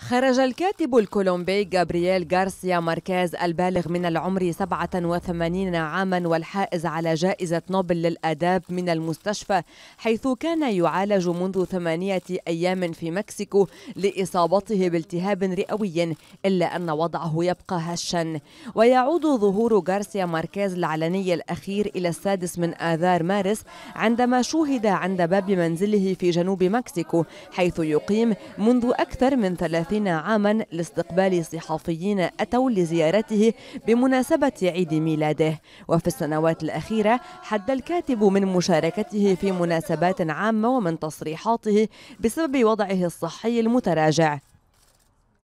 خرج الكاتب الكولومبي جابرييل غارسيا ماركيز البالغ من العمر 87 عاما والحائز على جائزة نوبل للآداب من المستشفى حيث كان يعالج منذ ثمانية أيام في مكسيكو لإصابته بالتهاب رئوي إلا أن وضعه يبقى هشا ويعود ظهور غارسيا ماركيز العلني الأخير إلى السادس من آذار مارس عندما شوهد عند باب منزله في جنوب مكسيكو حيث يقيم منذ أكثر من ثلاث 30 عاما لاستقبال صحفيين أتوا لزيارته بمناسبة عيد ميلاده وفي السنوات الأخيرة حد الكاتب من مشاركته في مناسبات عامة ومن تصريحاته بسبب وضعه الصحي المتراجع